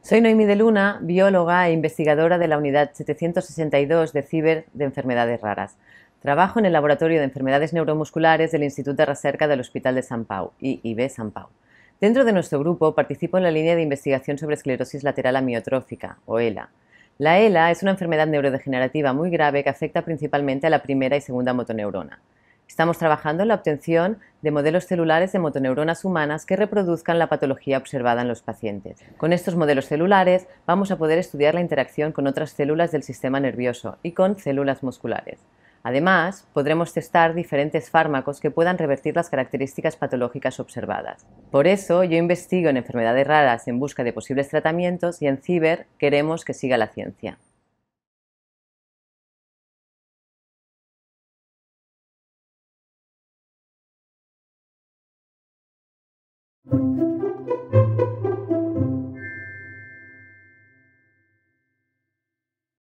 Soy Noemí de Luna, bióloga e investigadora de la unidad 762 de CIBER de Enfermedades Raras. Trabajo en el Laboratorio de Enfermedades Neuromusculares del Instituto de Recerca del Hospital de San Pau, IB San Pau. Dentro de nuestro grupo participo en la línea de investigación sobre esclerosis lateral amiotrófica, o ELA, la ELA es una enfermedad neurodegenerativa muy grave que afecta principalmente a la primera y segunda motoneurona. Estamos trabajando en la obtención de modelos celulares de motoneuronas humanas que reproduzcan la patología observada en los pacientes. Con estos modelos celulares vamos a poder estudiar la interacción con otras células del sistema nervioso y con células musculares. Además, podremos testar diferentes fármacos que puedan revertir las características patológicas observadas. Por eso, yo investigo en enfermedades raras en busca de posibles tratamientos y en ciber queremos que siga la ciencia.